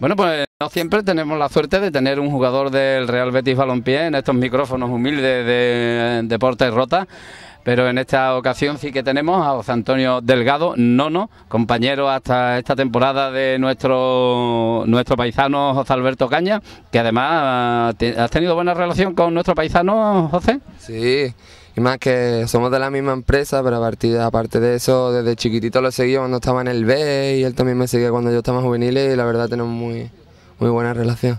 Bueno, pues no siempre tenemos la suerte de tener un jugador del Real Betis Balompié en estos micrófonos humildes de Deportes Rota pero en esta ocasión sí que tenemos a José Antonio Delgado, nono, compañero hasta esta temporada de nuestro, nuestro paisano José Alberto Caña, que además ah, has tenido buena relación con nuestro paisano, José. Sí, y más que somos de la misma empresa, pero a partir, aparte de eso, desde chiquitito lo seguí cuando estaba en el B y él también me seguía cuando yo estaba juvenil y la verdad tenemos muy, muy buena relación.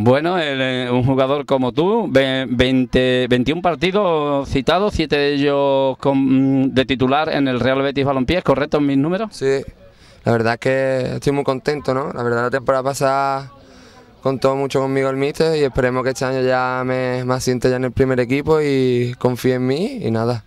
Bueno, eh, un jugador como tú, 20, 21 partidos citados, 7 de ellos mm, de titular en el Real Betis Balompié, en mis números? Sí, la verdad es que estoy muy contento, ¿no? La verdad la temporada pasada contó mucho conmigo el míster y esperemos que este año ya me, me asiente ya en el primer equipo y confíe en mí y nada,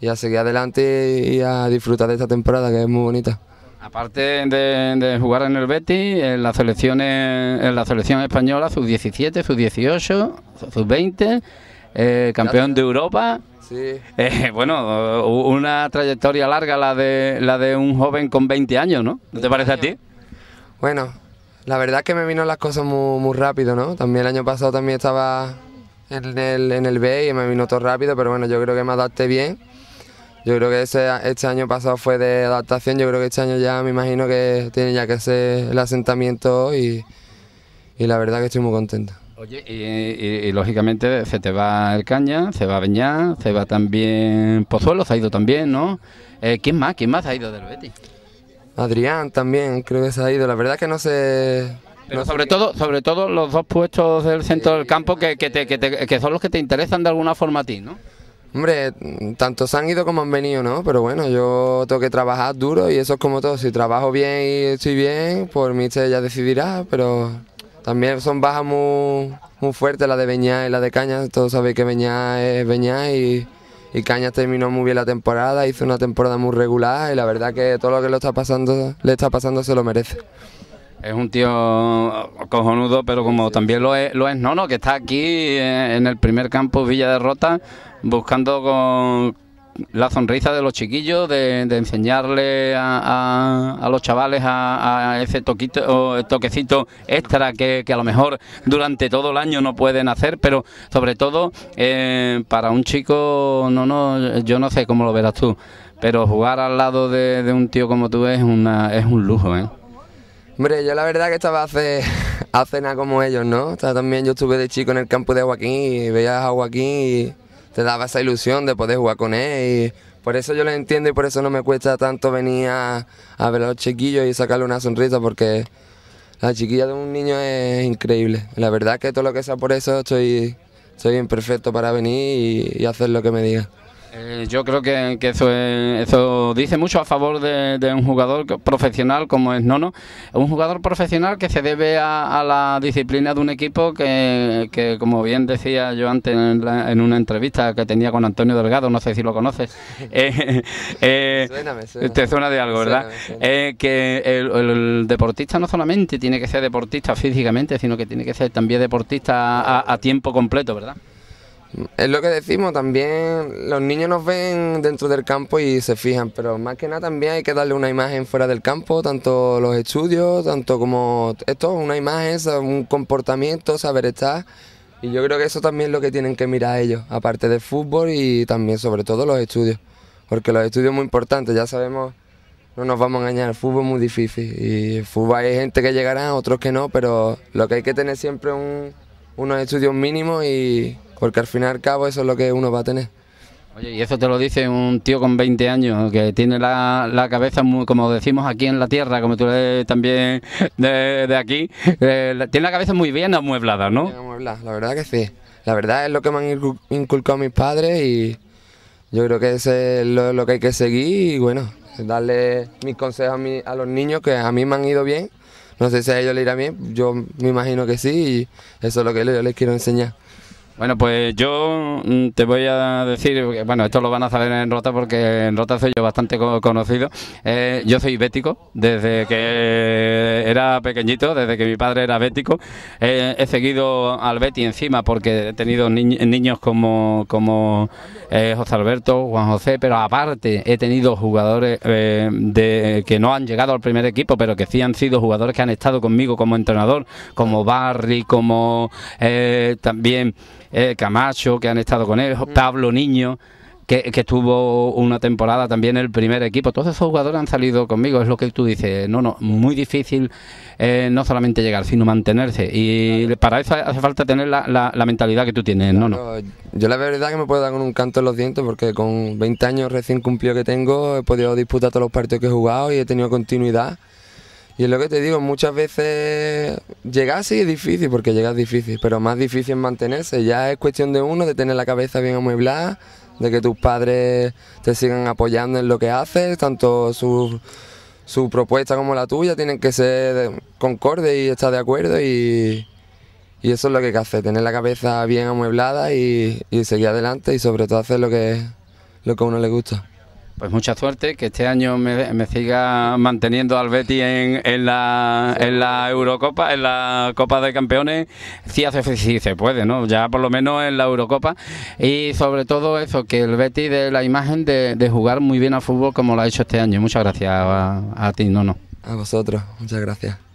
y a seguir adelante y a disfrutar de esta temporada que es muy bonita. Aparte de, jugar en el Betis, en la selección, e, en la selección española, sub-17, sub-18, sub-20, campeón de Europa. Sí. Eh, bueno, una trayectoria larga la de, la de un joven con 20 años, ¿no? ¿No te parece a ti? Bueno, la verdad es que me vino las cosas muy, muy rápido, ¿no? También el año pasado también estaba en el, en el B y me vino todo rápido, pero bueno, yo creo que me adapté bien yo creo que ese, este año pasado fue de adaptación, yo creo que este año ya me imagino que tiene ya que ser el asentamiento y, y la verdad que estoy muy contento. Oye, y, lógicamente se te va el caña, se va Beñán, se va también Pozuelo, se ha ido también, ¿no? Eh, ¿Quién más? ¿Quién más ha ido del Betis? Adrián también, creo que se ha ido. La verdad que no sé. Pero sobre todo, sobre todo los dos puestos del centro del eh, campo que, que, que son los que te interesan de alguna forma a ti, ¿no? Hombre, se han ido como han venido, ¿no? Pero bueno, yo tengo que trabajar duro y eso es como todo. Si trabajo bien y estoy bien, por mí se ya decidirá, pero también son bajas muy, muy fuertes, la de Beñá y la de Caña, Todos sabéis que Beñá es Beñá y, y Cañas terminó muy bien la temporada, hizo una temporada muy regular y la verdad que todo lo que lo está pasando, le está pasando se lo merece. Es un tío cojonudo, pero como también lo es, lo es Nono, que está aquí eh, en el primer campo Villa de buscando con la sonrisa de los chiquillos, de, enseñarle a, los chavales a, ese toquito, toquecito extra que, a lo mejor durante todo el año no pueden hacer, pero sobre todo eh, para un chico, no, no, yo no sé cómo lo verás tú, pero jugar al lado de, un tío como tú es, una, es un lujo, ¿eh? Hombre, yo la verdad que estaba hace, cena como ellos, ¿no? también yo estuve de chico en el campo de Joaquín y veías a Joaquín y te daba esa ilusión de poder jugar con él. Y por eso yo lo entiendo y por eso no me cuesta tanto venir a, ver a los chiquillos y sacarle una sonrisa porque la chiquilla de un niño es increíble. La verdad que todo lo que sea por eso estoy, bien imperfecto para venir y, y hacer lo que me diga. Eh, yo creo que, eso, dice mucho a favor de, un jugador profesional como es Nono. Un jugador profesional que se debe a, la disciplina de un equipo que, como bien decía yo antes en, una entrevista que tenía con Antonio Delgado, no sé si lo conoces, eh, eh, te suena de algo, ¿verdad? que el, deportista no solamente tiene que ser deportista físicamente, sino que tiene que ser también deportista a tiempo completo, ¿verdad? Es lo que decimos, también los niños nos ven dentro del campo y se fijan, pero más que nada también hay que darle una imagen fuera del campo, tanto los estudios, tanto como esto, una imagen, un comportamiento, saber estar. Y yo creo que eso también es lo que tienen que mirar ellos, aparte del fútbol y también sobre todo los estudios, porque los estudios son muy importantes, ya sabemos, no nos vamos a engañar, el fútbol es muy difícil y el fútbol hay gente que llegará, otros que no, pero lo que hay que tener siempre es unos estudios mínimos y porque al fin y al cabo eso es lo que uno va a tener. Oye, y eso te lo dice un tío con 20 años, que tiene la, cabeza, muy, como decimos aquí en la tierra, como tú lees también de, aquí, eh, tiene la cabeza muy bien amueblada, ¿no? la verdad que sí. La verdad es lo que me han inculcado mis padres y yo creo que eso es lo, que hay que seguir y bueno, darle mis consejos a, a los niños que a mí me han ido bien. No sé si a ellos le irá bien, yo me imagino que sí y eso es lo que yo les quiero enseñar. Bueno, pues yo mm, te voy a decir, bueno, esto lo van a saber en Rota porque en Rota soy yo bastante conocido. Eh, yo soy bético desde que era pequeñito, desde que mi padre era bético. Eh, he seguido al Betty encima porque he tenido niños como, como eh, José Alberto, Juan José, pero aparte he tenido jugadores eh, de, que no han llegado al primer equipo, pero que sí han sido jugadores que han estado conmigo como entrenador, como Barry, como también... Eh, Camacho, que han estado con él, mm. Pablo Niño, que, que, estuvo una temporada también el primer equipo. Todos esos jugadores han salido conmigo, es lo que tú dices. No, no, muy difícil eh, no solamente llegar, sino mantenerse. Y para eso hace falta tener la, la, mentalidad que tú tienes, ¿no? no. Yo la verdad que me puedo dar con un canto en los dientes porque con 20 años recién cumplido que tengo he podido disputar todos los partidos que he jugado y he tenido continuidad. Y es lo que te digo, muchas veces llegar sí es difícil, porque llegar es difícil, pero más difícil es mantenerse. Ya es cuestión de uno, de tener la cabeza bien amueblada, de que tus padres te sigan apoyando en lo que haces, tanto su, propuesta como la tuya tienen que ser concorde y estar de acuerdo y, y eso es lo que hay que hacer, tener la cabeza bien amueblada y, seguir adelante y sobre todo hacer lo que, lo que a uno le gusta. Pues mucha suerte, que este año me, siga manteniendo al Betty en, la, en la Eurocopa, en la Copa de Campeones, si, hace, si se puede, ¿no? Ya por lo menos en la Eurocopa. Y sobre todo eso, que el Betty dé la imagen de, jugar muy bien al fútbol como lo ha hecho este año. Muchas gracias a, ti, no, no. A vosotros, muchas gracias.